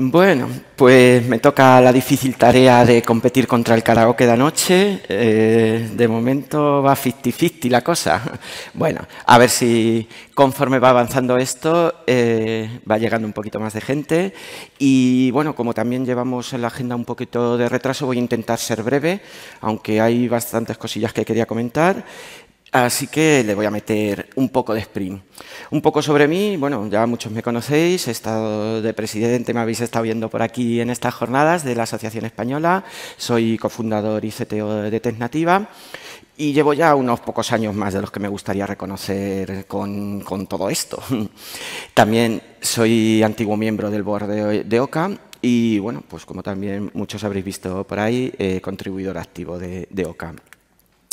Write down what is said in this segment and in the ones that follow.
Bueno, pues me toca la difícil tarea de competir contra el karaoke de anoche. Eh, de momento va 50-50 la cosa. Bueno, a ver si conforme va avanzando esto eh, va llegando un poquito más de gente. Y bueno, como también llevamos en la agenda un poquito de retraso, voy a intentar ser breve, aunque hay bastantes cosillas que quería comentar. Así que le voy a meter un poco de sprint. Un poco sobre mí, bueno, ya muchos me conocéis, he estado de presidente, me habéis estado viendo por aquí en estas jornadas de la Asociación Española, soy cofundador y CTO de Tecnativa y llevo ya unos pocos años más de los que me gustaría reconocer con, todo esto. También soy antiguo miembro del board de, OCA y, bueno, pues como también muchos habréis visto por ahí, contribuidor activo de, de OCA.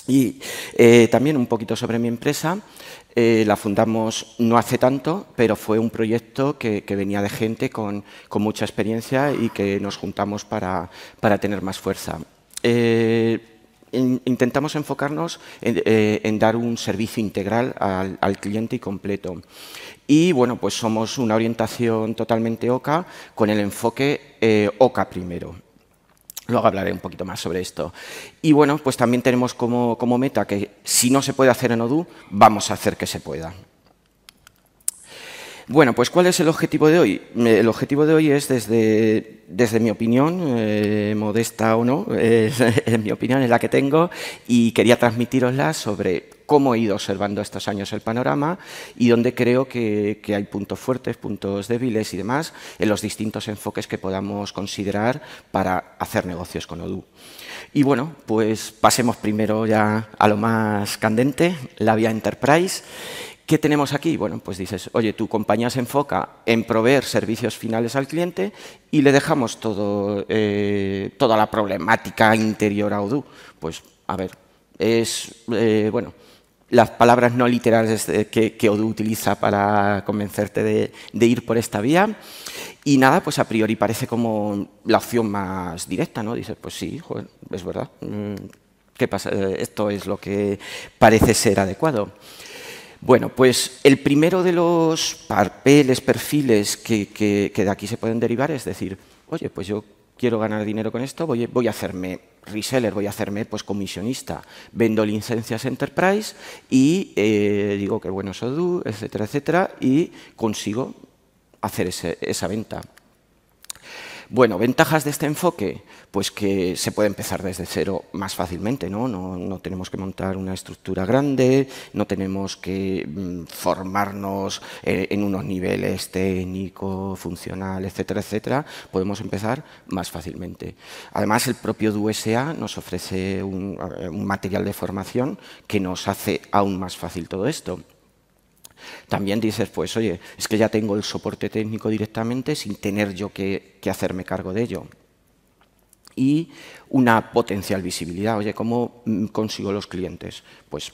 Y eh, también un poquito sobre mi empresa. Eh, la fundamos no hace tanto, pero fue un proyecto que, venía de gente con, mucha experiencia y que nos juntamos para, para tener más fuerza. Eh, intentamos enfocarnos en, dar un servicio integral al, cliente y completo. Y bueno, pues somos una orientación totalmente OCA con el enfoque OCA primero. Luego hablaré un poquito más sobre esto. Y bueno, pues también tenemos como, meta que si no se puede hacer en Odoo, vamos a hacer que se pueda. Bueno, pues ¿cuál es el objetivo de hoy? Eh, el objetivo de hoy es, desde, desde mi opinión, eh, modesta o no, es mi opinión es la que tengo, y quería transmitirosla sobre cómo he ido observando estos años el panorama y dónde creo que, hay puntos fuertes, puntos débiles y demás en los distintos enfoques que podamos considerar para hacer negocios con ODU. Y bueno, pues pasemos primero ya a lo más candente, la vía Enterprise. ¿Qué tenemos aquí? Bueno, pues dices, oye, tu compañía se enfoca en proveer servicios finales al cliente y le dejamos todo, eh, toda la problemática interior a Odoo. Pues, a ver, es, eh, bueno, las palabras no literales que, Odo utiliza para convencerte de, ir por esta vía. Y nada, pues a priori parece como la opción más directa, ¿no? Dices, pues sí, es verdad. Mm, ¿Qué pasa? Eh, esto es lo que parece ser adecuado. Bueno, pues el primero de los papeles, perfiles que de aquí se pueden derivar es decir, oye, pues yo quiero ganar dinero con esto, voy, a hacerme reseller, voy a hacerme pues, comisionista, vendo licencias enterprise y eh, digo que bueno, do, etcétera, etcétera, y consigo hacer esa venta. Bueno, ventajas de este enfoque, pues que se puede empezar desde cero más fácilmente, ¿no? No, tenemos que montar una estructura grande, no tenemos que mm, formarnos eh, en unos niveles técnico, funcional, etcétera, etcétera. Podemos empezar más fácilmente. Además, el propio DUSA nos ofrece eh, un material de formación que nos hace aún más fácil todo esto. También dices, pues oye, es que ya tengo el soporte técnico directamente sin tener yo que, hacerme cargo de ello. Y una potencial visibilidad, oye, ¿cómo mm, consigo los clientes? Pues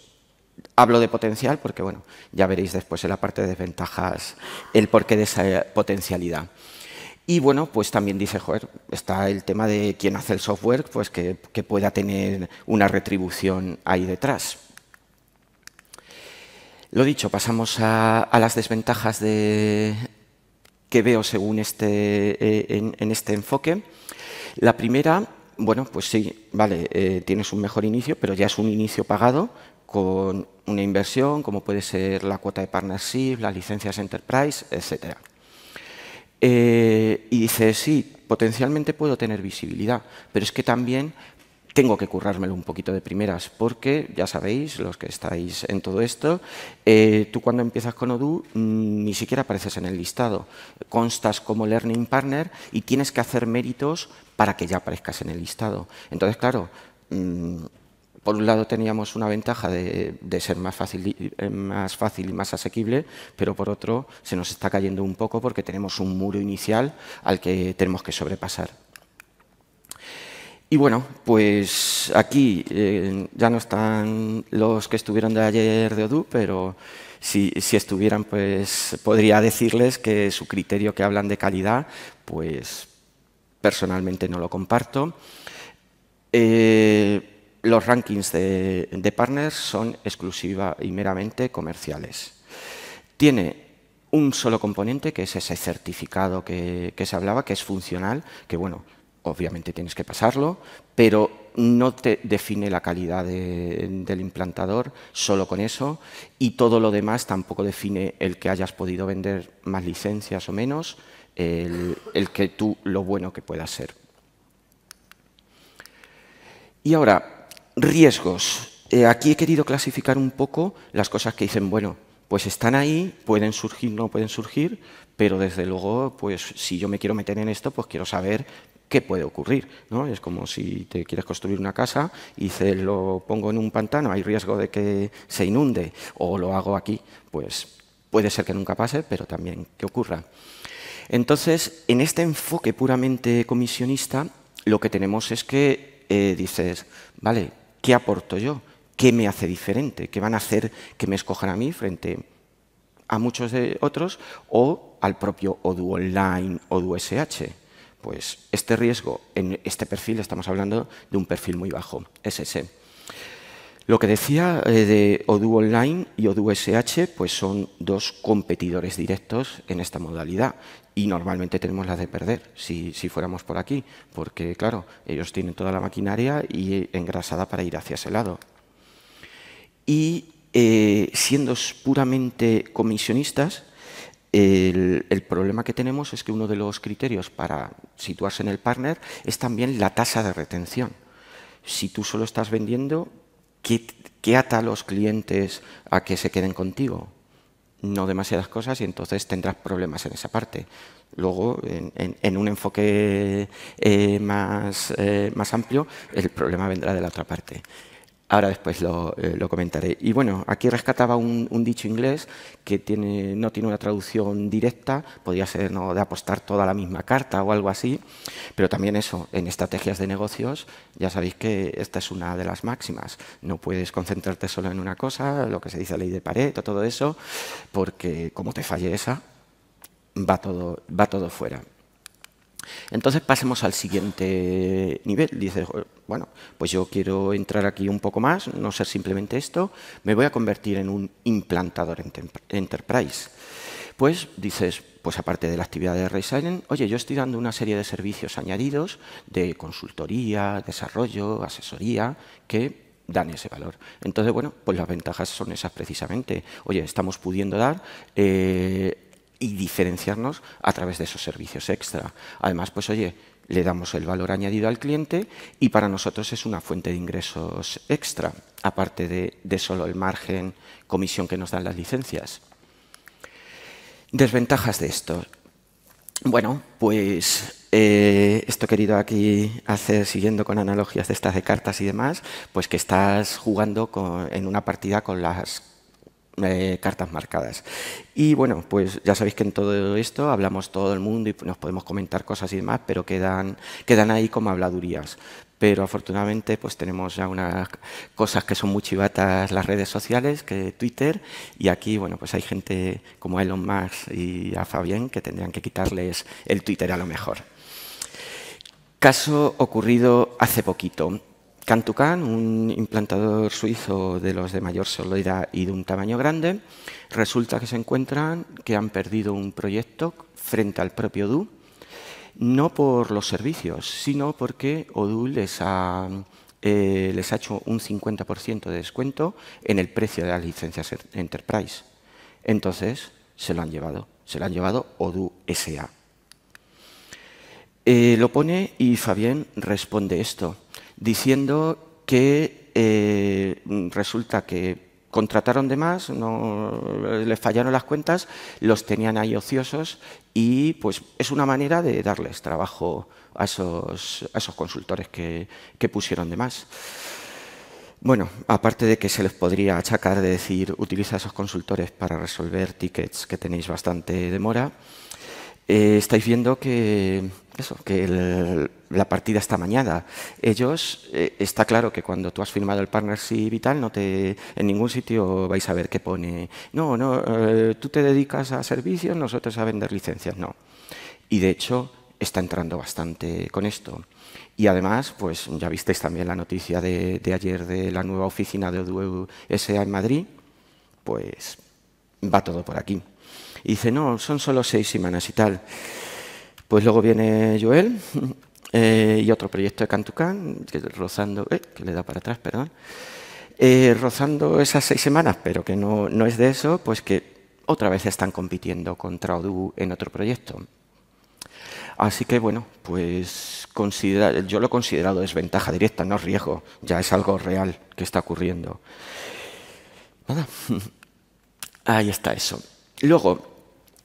hablo de potencial porque, bueno, ya veréis después en la parte de desventajas el porqué de esa potencialidad. Y bueno, pues también dice, joder, está el tema de quién hace el software, pues que pueda tener una retribución ahí detrás. Lo dicho, pasamos a, las desventajas de, que veo según este, eh, en, este enfoque. La primera bueno, pues sí, vale, eh, tienes un mejor inicio, pero ya es un inicio pagado con una inversión, como puede ser la cuota de partnership, las licencias enterprise, etc. Eh, y dice, sí, potencialmente puedo tener visibilidad, pero es que también tengo que currármelo un poquito de primeras, porque ya sabéis, los que estáis en todo esto, eh, tú cuando empiezas con Odoo mm, ni siquiera apareces en el listado. Constas como Learning Partner y tienes que hacer méritos para que ya aparezcas en el listado. Entonces, claro, mm, por un lado teníamos una ventaja de, de ser más fácil, eh, más fácil, y más asequible, pero por otro se nos está cayendo un poco porque tenemos un muro inicial al que tenemos que sobrepasar. Y bueno, pues aquí eh, ya no están los que estuvieron de ayer de Odu, pero si, estuvieran, pues podría decirles que su criterio que hablan de calidad, pues personalmente no lo comparto. Eh, los rankings de, partners son exclusiva y meramente comerciales. Tiene un solo componente, que es ese certificado que, se hablaba, que es funcional, que bueno, obviamente tienes que pasarlo, pero no te define la calidad del implantador solo con eso y todo lo demás tampoco define el que hayas podido vender más licencias o menos, el, que tú lo bueno que puedas ser. Y ahora, riesgos. Eh, aquí he querido clasificar un poco las cosas que dicen, bueno, pues están ahí, pueden surgir, no pueden surgir, pero desde luego, pues si yo me quiero meter en esto, pues quiero saber ¿qué puede ocurrir? Es como si te quieres construir una casa y se lo pongo en un pantano, hay riesgo de que se inunde, o lo hago aquí, pues puede ser que nunca pase, pero también que ocurra. Entonces, en este enfoque puramente comisionista, lo que tenemos es que eh, dices, vale, ¿qué aporto yo? ¿Qué me hace diferente? ¿Qué van a hacer que me escojan a mí frente a muchos de otros o al propio ODU Online, ODU SH? Pues este riesgo en este perfil estamos hablando de un perfil muy bajo, SS. Lo que decía eh, de Odoo Online y Odoo SH pues son dos competidores directos en esta modalidad y normalmente tenemos la de perder si, fuéramos por aquí, porque claro, ellos tienen toda la maquinaria y engrasada para ir hacia ese lado. Y eh, siendo puramente comisionistas, el, problema que tenemos es que uno de los criterios para situarse en el partner es también la tasa de retención. Si tú solo estás vendiendo, ¿qué, ata a los clientes a que se queden contigo? No demasiadas cosas y entonces tendrás problemas en esa parte. Luego, en, un enfoque eh, eh, más amplio, el problema vendrá de la otra parte. Ahora después eh, lo, comentaré. Y bueno, aquí rescataba un, dicho inglés que tiene, no tiene una traducción directa, podría ser de apostar toda la misma carta o algo así, pero también eso, en estrategias de negocios, ya sabéis que esta es una de las máximas. No puedes concentrarte solo en una cosa, lo que se dice ley de Pareto, todo eso, porque como te falle esa, va todo, va todo fuera. Entonces pasemos al siguiente nivel. Dices, bueno, pues yo quiero entrar aquí un poco más, no ser simplemente esto, me voy a convertir en un implantador enterprise. Pues dices, pues aparte de la actividad de Resilient, oye, yo estoy dando una serie de servicios añadidos de consultoría, desarrollo, asesoría, que dan ese valor. Entonces, bueno, pues las ventajas son esas precisamente. Oye, estamos pudiendo dar... Eh, y diferenciarnos a través de esos servicios extra. Además, pues oye, le damos el valor añadido al cliente y para nosotros es una fuente de ingresos extra, aparte de, de solo el margen, comisión que nos dan las licencias. Desventajas de esto. Bueno, pues eh, esto querido aquí hacer siguiendo con analogías de estas de cartas y demás, pues que estás jugando en una partida con las eh, cartas marcadas. Y bueno, pues ya sabéis que en todo esto hablamos todo el mundo y nos podemos comentar cosas y demás, pero quedan, quedan ahí como habladurías. Pero afortunadamente pues tenemos ya unas cosas que son muy chivatas las redes sociales, que Twitter, y aquí bueno pues hay gente como Elon Musk y a Fabián que tendrían que quitarles el Twitter a lo mejor. Caso ocurrido hace poquito. Cantucan, un implantador suizo de los de mayor solidez y de un tamaño grande, resulta que se encuentran que han perdido un proyecto frente al propio ODU, no por los servicios, sino porque ODU eh, les ha, hecho un 50% de descuento en el precio de las licencias Enterprise. Entonces, se lo han llevado, se lo han llevado ODU SA. Eh, lo pone y Fabián responde esto diciendo que eh, resulta que contrataron de más, no, les fallaron las cuentas, los tenían ahí ociosos y pues es una manera de darles trabajo a esos, esos consultores que, que, pusieron de más. Bueno, aparte de que se les podría achacar de decir utiliza esos consultores para resolver tickets que tenéis bastante demora, eh, estáis viendo que, eso, que la partida está mañada. Ellos, eh, está claro que cuando tú has firmado el partnership y vital no te, en ningún sitio vais a ver qué pone. No, no, eh, tú te dedicas a servicios, nosotros a vender licencias, no. Y de hecho, está entrando bastante con esto. Y además, pues ya visteis también la noticia de, ayer de la nueva oficina de ODU en Madrid, pues va todo por aquí. Y dice, no, son solo seis semanas y tal. Pues luego viene Joel eh, y otro proyecto de Cantucán, que, rozando, eh, que le da para atrás, perdón, eh, rozando esas seis semanas, pero que no, es de eso, pues que otra vez están compitiendo contra Odoo en otro proyecto. Así que bueno, pues yo lo he considerado desventaja directa, no riesgo, ya es algo real que está ocurriendo. Nada, ahí está eso. Luego,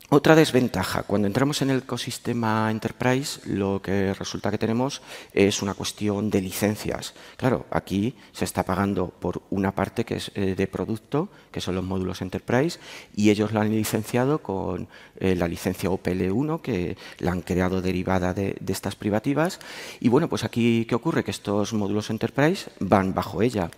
otra desventaja, cuando entramos en el ecosistema Enterprise, lo que resulta que tenemos es una cuestión de licencias. Claro, aquí se está pagando por una parte que es eh, de producto, que son los módulos Enterprise, y ellos la han licenciado con eh, la licencia OPL1, e que la han creado derivada de, de estas privativas. Y bueno, pues aquí, ¿qué ocurre? Que estos módulos Enterprise van bajo ella.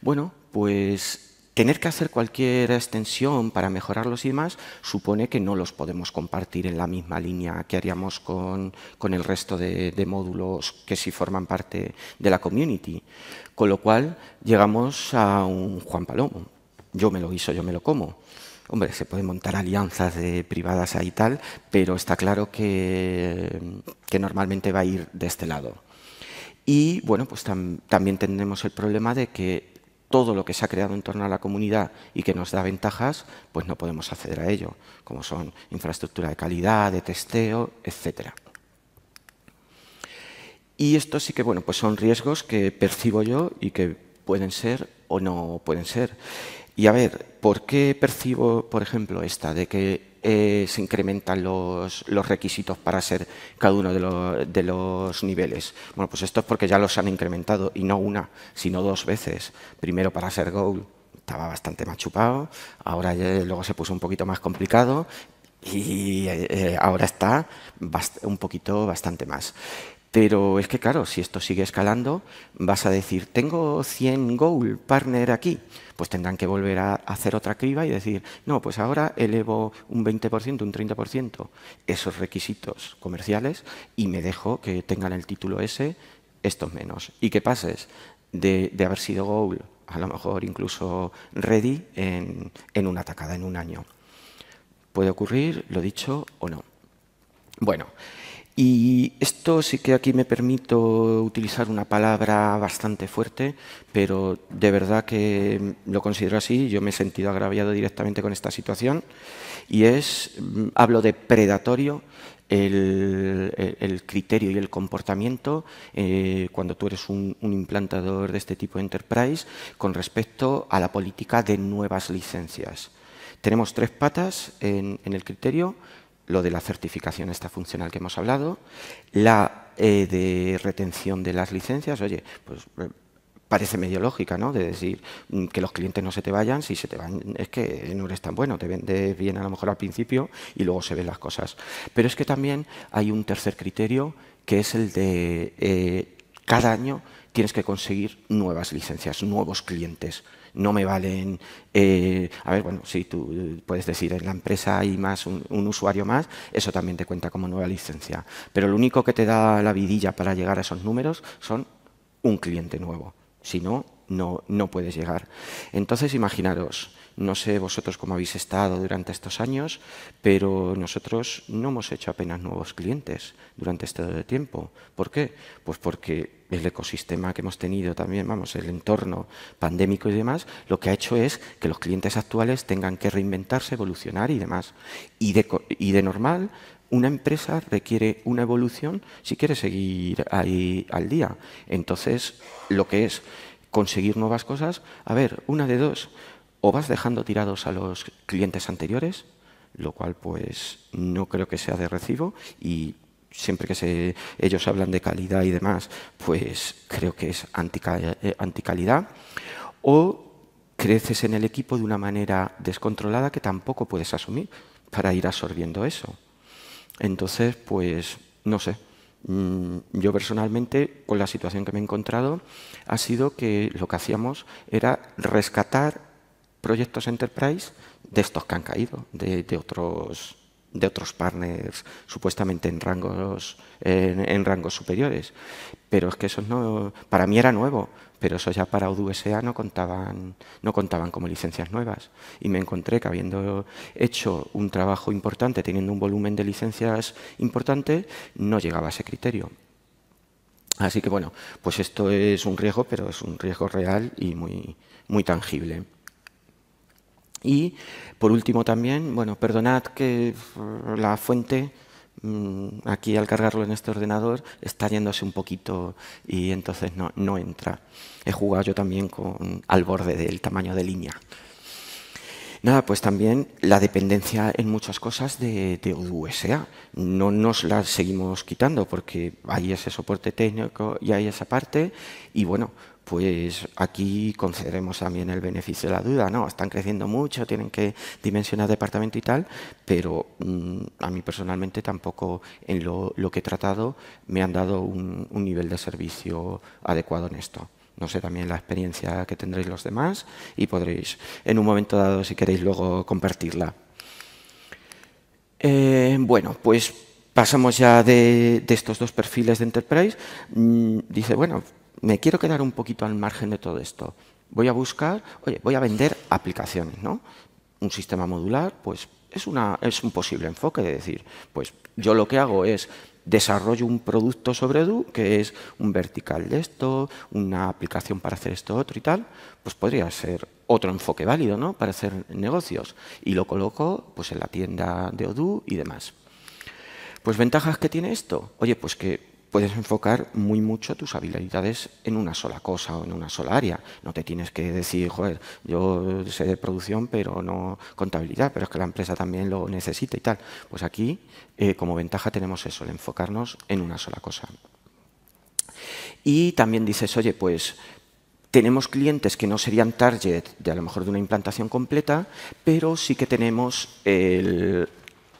Bueno, pues Tener que hacer cualquier extensión para mejorarlos y demás supone que no los podemos compartir en la misma línea que haríamos con, el resto de, módulos que sí forman parte de la community. Con lo cual llegamos a un Juan Palomo. Yo me lo hizo, yo me lo como. Hombre, se pueden montar alianzas privadas ahí y tal, pero está claro que, normalmente va a ir de este lado. Y bueno, pues también tendremos el problema de que todo lo que se ha creado en torno a la comunidad y que nos da ventajas, pues no podemos acceder a ello, como son infraestructura de calidad, de testeo, etc. Y esto sí que bueno, pues son riesgos que percibo yo y que pueden ser o no pueden ser. Y a ver, ¿por qué percibo, por ejemplo, esta de que eh, se incrementan los, los, requisitos para ser cada uno de los, niveles. Bueno, pues esto es porque ya los han incrementado, y no una, sino dos veces. Primero para ser Goal estaba bastante más chupado, ahora eh, luego se puso un poquito más complicado y eh, ahora está un poquito bastante más. Pero es que claro, si esto sigue escalando, vas a decir, tengo 100 goal partner aquí, pues tendrán que volver a hacer otra criba y decir, no, pues ahora elevo un 20%, un 30% esos requisitos comerciales y me dejo que tengan el título ese, estos menos. Y que pases de, haber sido goal, a lo mejor incluso ready, en, en una atacada, en un año. ¿Puede ocurrir, lo dicho o no? Bueno, y esto sí que aquí me permito utilizar una palabra bastante fuerte, pero de verdad que lo considero así, yo me he sentido agraviado directamente con esta situación, y es, mm, hablo de predatorio, el, criterio y el comportamiento eh, cuando tú eres un, implantador de este tipo de enterprise con respecto a la política de nuevas licencias. Tenemos tres patas en el criterio, lo de la certificación esta funcional que hemos hablado, la eh, de retención de las licencias, oye, pues eh, parece medio lógica, ¿no? De decir mm, que los clientes no se te vayan, si se te van es que no eres tan bueno, te vende bien a lo mejor al principio y luego se ven las cosas. Pero es que también hay un tercer criterio que es el de eh, cada año tienes que conseguir nuevas licencias, nuevos clientes no me valen. Eh, a ver, bueno, si tú eh, puedes decir en la empresa hay más, un, usuario más, eso también te cuenta como nueva licencia. Pero lo único que te da la vidilla para llegar a esos números son un cliente nuevo. Si no, no, no puedes llegar. Entonces, imaginaros, no sé vosotros cómo habéis estado durante estos años, pero nosotros no hemos hecho apenas nuevos clientes durante este tiempo. ¿Por qué? Pues porque el ecosistema que hemos tenido también, vamos, el entorno pandémico y demás, lo que ha hecho es que los clientes actuales tengan que reinventarse, evolucionar y demás. Y de, y de normal, una empresa requiere una evolución si quiere seguir ahí al día. Entonces, lo que es conseguir nuevas cosas, a ver, una de dos o vas dejando tirados a los clientes anteriores, lo cual pues no creo que sea de recibo y siempre que se, ellos hablan de calidad y demás, pues creo que es eh, anticalidad, o creces en el equipo de una manera descontrolada que tampoco puedes asumir para ir absorbiendo eso. Entonces, pues no sé, mm, yo personalmente, con la situación que me he encontrado, ha sido que lo que hacíamos era rescatar proyectos enterprise de estos que han caído, de, otros de otros partners supuestamente en rangos en, rangos superiores. Pero es que eso no para mí era nuevo, pero eso ya para UDSA no contaban no contaban como licencias nuevas y me encontré que habiendo hecho un trabajo importante, teniendo un volumen de licencias importante, no llegaba a ese criterio. Así que bueno, pues esto es un riesgo, pero es un riesgo real y muy muy tangible. Y por último también, bueno, perdonad que la fuente mm, aquí al cargarlo en este ordenador está yéndose un poquito y entonces no, entra. He jugado yo también con, al borde del tamaño de línea. Nada, pues también la dependencia en muchas cosas de, de No nos la seguimos quitando porque hay ese soporte técnico y hay esa parte. Y bueno, pues aquí concederemos también el beneficio de la duda. No, están creciendo mucho, tienen que dimensionar departamento y tal, pero mm, a mí personalmente tampoco en lo, que he tratado me han dado un, nivel de servicio adecuado en esto. No sé también la experiencia que tendréis los demás y podréis en un momento dado, si queréis, luego compartirla. Eh, bueno, pues pasamos ya de, estos dos perfiles de Enterprise. Mm, dice, bueno, me quiero quedar un poquito al margen de todo esto. Voy a buscar, oye, voy a vender aplicaciones, ¿no? Un sistema modular, pues es, una, es un posible enfoque de decir, pues yo lo que hago es desarrollo un producto sobre Odoo que es un vertical de esto, una aplicación para hacer esto, otro y tal, pues podría ser otro enfoque válido ¿no? para hacer negocios. Y lo coloco pues, en la tienda de Odoo y demás. Pues ventajas que tiene esto. Oye, pues que puedes enfocar muy mucho tus habilidades en una sola cosa o en una sola área. No te tienes que decir, joder, yo sé de producción, pero no contabilidad, pero es que la empresa también lo necesita y tal. Pues aquí, eh, como ventaja, tenemos eso, el enfocarnos en una sola cosa. Y también dices, oye, pues tenemos clientes que no serían target de a lo mejor de una implantación completa, pero sí que tenemos el,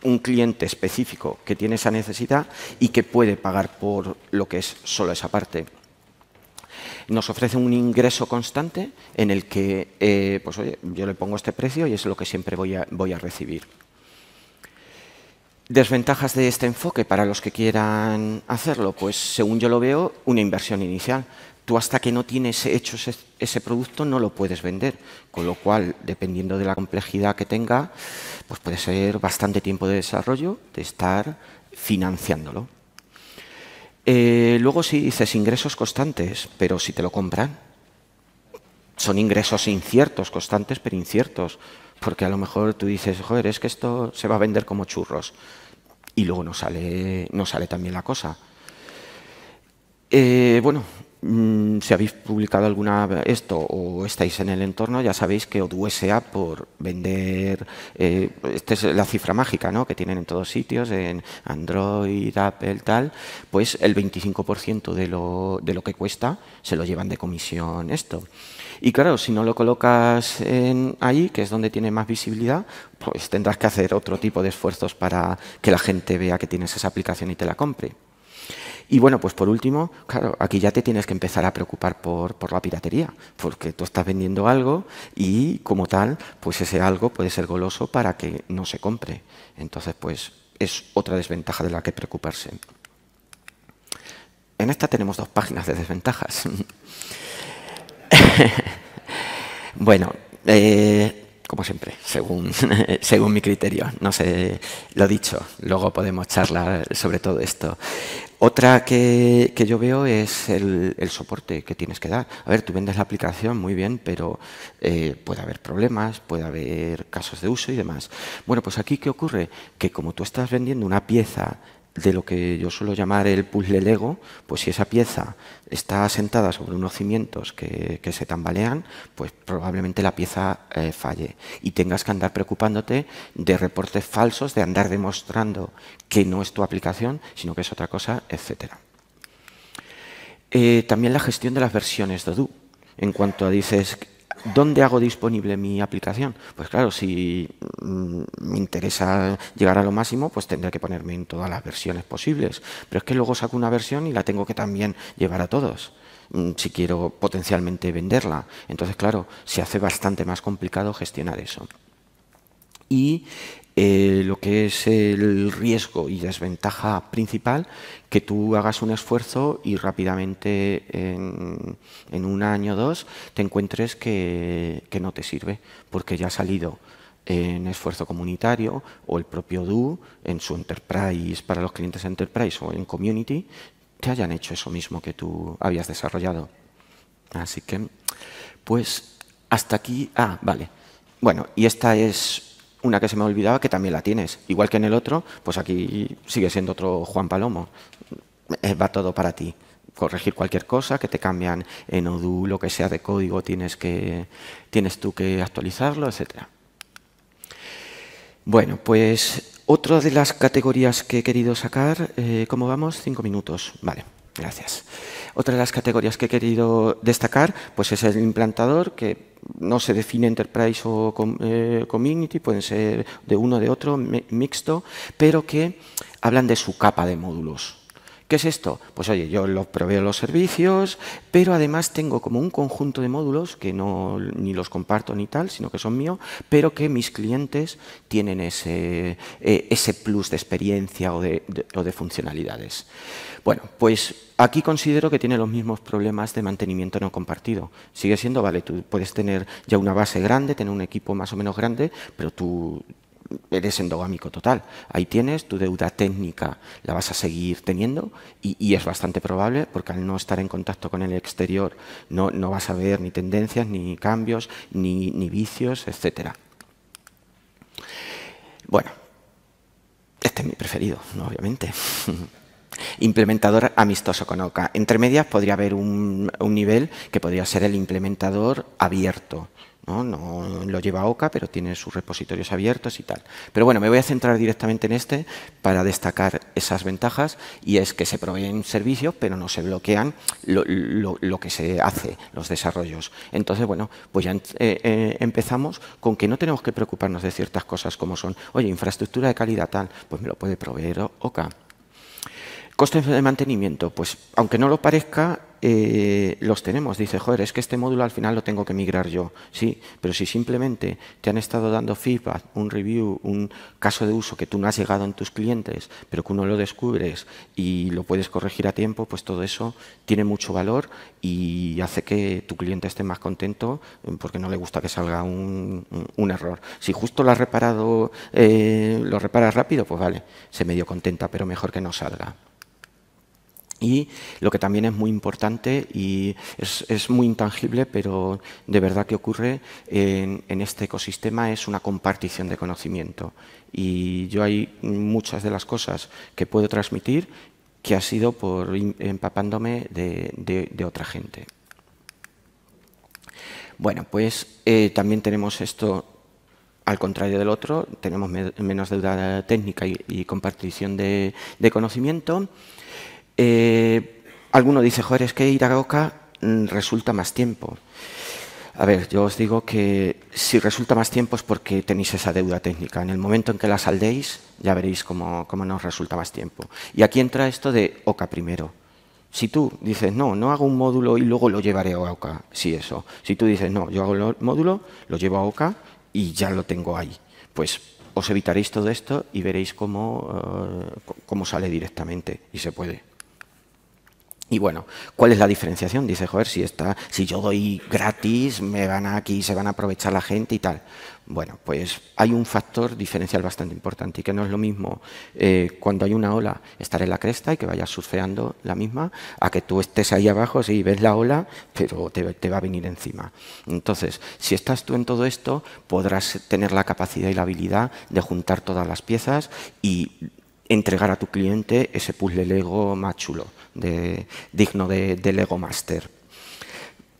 un cliente específico que tiene esa necesidad y que puede pagar por lo que es solo esa parte. Nos ofrece un ingreso constante en el que eh, pues, oye, yo le pongo este precio y es lo que siempre voy a, voy a recibir. Desventajas de este enfoque para los que quieran hacerlo, pues según yo lo veo, una inversión inicial tú hasta que no tienes hecho ese producto no lo puedes vender, con lo cual, dependiendo de la complejidad que tenga, pues puede ser bastante tiempo de desarrollo de estar financiándolo. Eh, luego si dices ingresos constantes, pero si te lo compran, son ingresos inciertos, constantes pero inciertos, porque a lo mejor tú dices, joder, es que esto se va a vender como churros y luego no sale, no sale también la cosa. Eh, bueno, Mm, si habéis publicado alguna esto o estáis en el entorno, ya sabéis que S.A. por vender, eh, esta es la cifra mágica que tienen en todos sitios, en Android, Apple, tal, pues el 25% de lo, de lo que cuesta se lo llevan de comisión esto. Y claro, si no lo colocas en ahí, que es donde tiene más visibilidad, pues tendrás que hacer otro tipo de esfuerzos para que la gente vea que tienes esa aplicación y te la compre. Y bueno, pues por último, claro, aquí ya te tienes que empezar a preocupar por, la piratería, porque tú estás vendiendo algo y como tal, pues ese algo puede ser goloso para que no se compre. Entonces, pues es otra desventaja de la que preocuparse. En esta tenemos dos páginas de desventajas. bueno, eh, como siempre, según, según mi criterio. No sé, lo dicho, luego podemos charlar sobre todo esto. Otra que, yo veo es el, soporte que tienes que dar. A ver, tú vendes la aplicación muy bien, pero eh, puede haber problemas, puede haber casos de uso y demás. Bueno, pues aquí, ¿qué ocurre? Que como tú estás vendiendo una pieza de lo que yo suelo llamar el puzzle Lego, pues si esa pieza está asentada sobre unos cimientos que, se tambalean, pues probablemente la pieza eh, falle y tengas que andar preocupándote de reportes falsos, de andar demostrando que no es tu aplicación, sino que es otra cosa, etc. Eh, también la gestión de las versiones de du, En cuanto a dices, ¿dónde hago disponible mi aplicación? Pues claro, si mm, me interesa llegar a lo máximo, pues tendré que ponerme en todas las versiones posibles. Pero es que luego saco una versión y la tengo que también llevar a todos mm, si quiero potencialmente venderla. Entonces, claro, se hace bastante más complicado gestionar eso. Y eh, lo que es el riesgo y desventaja principal, que tú hagas un esfuerzo y rápidamente en, un año o dos te encuentres que, que no te sirve, porque ya ha salido en esfuerzo comunitario o el propio DU en su enterprise para los clientes enterprise o en community te hayan hecho eso mismo que tú habías desarrollado. Así que, pues hasta aquí. Ah, vale. Bueno, y esta es una que se me ha olvidaba que también la tienes. Igual que en el otro, pues aquí sigue siendo otro Juan Palomo. Eh, va todo para ti. Corregir cualquier cosa, que te cambian en Odoo, lo que sea de código, tienes, que, tienes tú que actualizarlo, etc. Bueno, pues otra de las categorías que he querido sacar, eh, ¿cómo vamos? Cinco minutos. Vale. Gracias. Otra de las categorías que he querido destacar pues es el implantador, que no se define enterprise o eh, community, pueden ser de uno, de otro, mixto, pero que hablan de su capa de módulos. ¿Qué es esto? Pues oye, yo lo proveo los servicios, pero además tengo como un conjunto de módulos que no ni los comparto ni tal, sino que son míos, pero que mis clientes tienen ese, eh, ese plus de experiencia o o de funcionalidades. Bueno, pues aquí considero que tiene los mismos problemas de mantenimiento no compartido. Sigue siendo, vale, tú puedes tener ya una base grande, tener un equipo más o menos grande, pero tú eres endogámico total. Ahí tienes tu deuda técnica, la vas a seguir teniendo y, es bastante probable porque al no estar en contacto con el exterior no, no vas a ver ni tendencias, ni cambios, ni, ni vicios, etc. Bueno, este es mi preferido, obviamente. implementador amistoso con OCA. Entre medias podría haber un, nivel que podría ser el implementador abierto, ¿no? lo lleva Oca, pero tiene sus repositorios abiertos y tal. Pero bueno, me voy a centrar directamente en este para destacar esas ventajas y es que se proveen servicios, pero no se bloquean lo, que se hace, los desarrollos. Entonces, bueno, pues ya eh, eh, empezamos con que no tenemos que preocuparnos de ciertas cosas como son, oye, infraestructura de calidad tal, pues me lo puede proveer Oca. Costes de mantenimiento, pues aunque no lo parezca, eh, los tenemos. Dice, joder, es que este módulo al final lo tengo que migrar yo. Sí, pero si simplemente te han estado dando feedback, un review, un caso de uso que tú no has llegado en tus clientes, pero que uno lo descubres y lo puedes corregir a tiempo, pues todo eso tiene mucho valor y hace que tu cliente esté más contento eh, porque no le gusta que salga un, error. Si justo lo has reparado, eh, lo reparas rápido, pues vale, se medio contenta, pero mejor que no salga. Y lo que también es muy importante y es, muy intangible, pero de verdad que ocurre en, este ecosistema, es una compartición de conocimiento. Y yo hay muchas de las cosas que puedo transmitir que ha sido por empapándome de, otra gente. Bueno, pues eh, también tenemos esto al contrario del otro, tenemos menos deuda técnica y, compartición de conocimiento. Eh, alguno dice, joder, es que ir a Oca mm, resulta más tiempo. A ver, yo os digo que si resulta más tiempo es porque tenéis esa deuda técnica. En el momento en que la saldéis, ya veréis cómo, nos resulta más tiempo. Y aquí entra esto de OCA primero. Si tú dices, no, no hago un módulo y luego lo llevaré a OCA, sí eso. Si tú dices, no, yo hago el módulo, lo llevo a OCA y ya lo tengo ahí. Pues os evitaréis todo esto y veréis cómo eh, sale directamente y se puede. Y bueno, ¿cuál es la diferenciación? Dice, joder, si, si yo doy gratis, me van aquí se van a aprovechar la gente y tal. Bueno, pues hay un factor diferencial bastante importante y que no es lo mismo eh, cuando hay una ola estar en la cresta y que vayas surfeando la misma a que tú estés ahí abajo, sí, ves la ola, pero te, te va a venir encima. Entonces, si estás tú en todo esto, podrás tener la capacidad y la habilidad de juntar todas las piezas y entregar a tu cliente ese puzzle Lego más chulo de, digno de, de, Lego Master.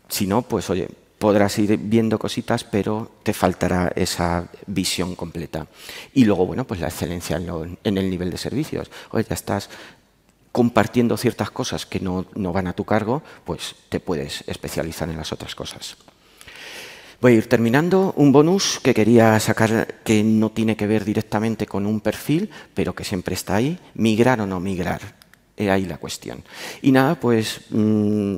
Si no, pues oye, podrás ir viendo cositas, pero te faltará esa visión completa. Y luego, bueno, pues la excelencia en, el nivel de servicios. Oye, ya estás compartiendo ciertas cosas que no, no van a tu cargo, pues te puedes especializar en las otras cosas. Voy a ir terminando. Un bonus que quería sacar que no tiene que ver directamente con un perfil, pero que siempre está ahí. Migrar o no migrar. Eh, ahí la cuestión. Y nada, pues mm,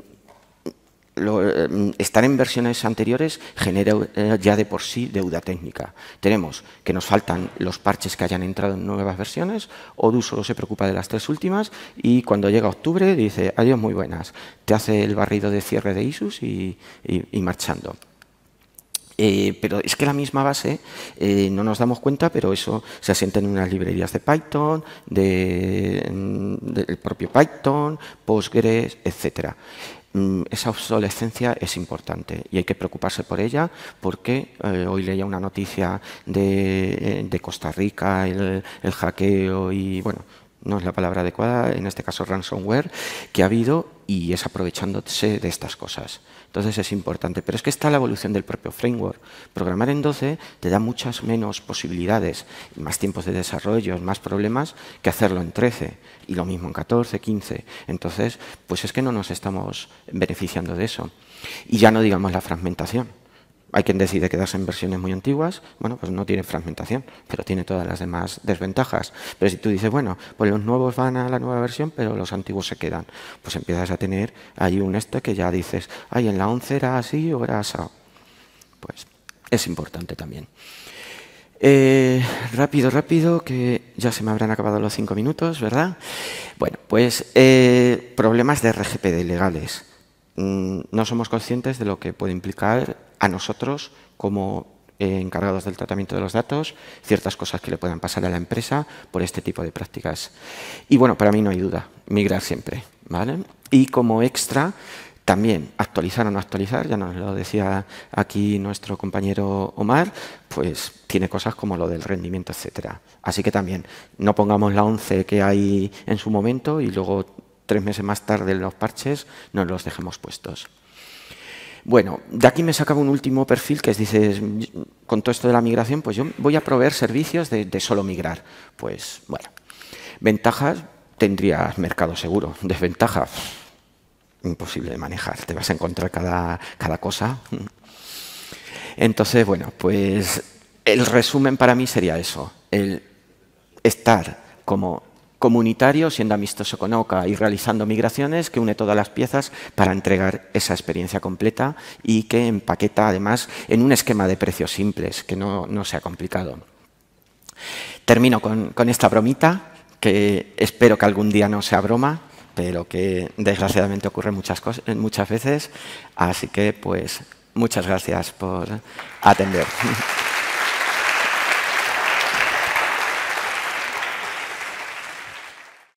eh, estar en versiones anteriores genera eh, ya de por sí deuda técnica. Tenemos que nos faltan los parches que hayan entrado en nuevas versiones, Odoo solo se preocupa de las tres últimas y cuando llega octubre dice adiós muy buenas, te hace el barrido de cierre de ISUS y, y marchando. Eh, pero es que la misma base, eh, no nos damos cuenta, pero eso se asienta en unas librerías de Python, mm, del propio Python, Postgres, etc. Mm, esa obsolescencia es importante y hay que preocuparse por ella porque eh, hoy leía una noticia de, Costa Rica, el, el hackeo y bueno, no es la palabra adecuada, en este caso ransomware, que ha habido y es aprovechándose de estas cosas. Entonces es importante. Pero es que está la evolución del propio framework. Programar en 12 te da muchas menos posibilidades, más tiempos de desarrollo, más problemas que hacerlo en 13. Y lo mismo en 14, 15. Entonces, pues es que no nos estamos beneficiando de eso. Y ya no digamos la fragmentación. Hay quien decide quedarse en versiones muy antiguas, bueno, pues no tiene fragmentación, pero tiene todas las demás desventajas. Pero si tú dices, bueno, pues los nuevos van a la nueva versión, pero los antiguos se quedan, pues empiezas a tener ahí un este que ya dices, ay, en la 11 era así o era así. Pues es importante también. Eh, rápido, rápido, que ya se me habrán acabado los cinco minutos, ¿verdad? Bueno, pues eh, problemas de RGPD legales. Mm, no somos conscientes de lo que puede implicar a nosotros como eh, encargados del tratamiento de los datos, ciertas cosas que le puedan pasar a la empresa por este tipo de prácticas. Y bueno, para mí no hay duda, migrar siempre. ¿vale? Y como extra, también actualizar o no actualizar, ya nos lo decía aquí nuestro compañero Omar, pues tiene cosas como lo del rendimiento, etcétera. Así que también no pongamos la 11 que hay en su momento y luego tres meses más tarde los parches no los dejemos puestos. Bueno, de aquí me sacaba un último perfil que es, dices, con todo esto de la migración, pues yo voy a proveer servicios de, solo migrar. Pues, bueno, ventajas, tendrías mercado seguro. Desventajas, imposible de manejar. Te vas a encontrar cada, cada cosa. Entonces, bueno, pues el resumen para mí sería eso. El estar como comunitario, siendo amistoso con OCA y realizando migraciones, que une todas las piezas para entregar esa experiencia completa y que empaqueta además en un esquema de precios simples, que no, sea complicado. Termino con, con esta bromita, que espero que algún día no sea broma, pero que desgraciadamente ocurre muchas, cosas, muchas veces. Así que, pues, muchas gracias por atender.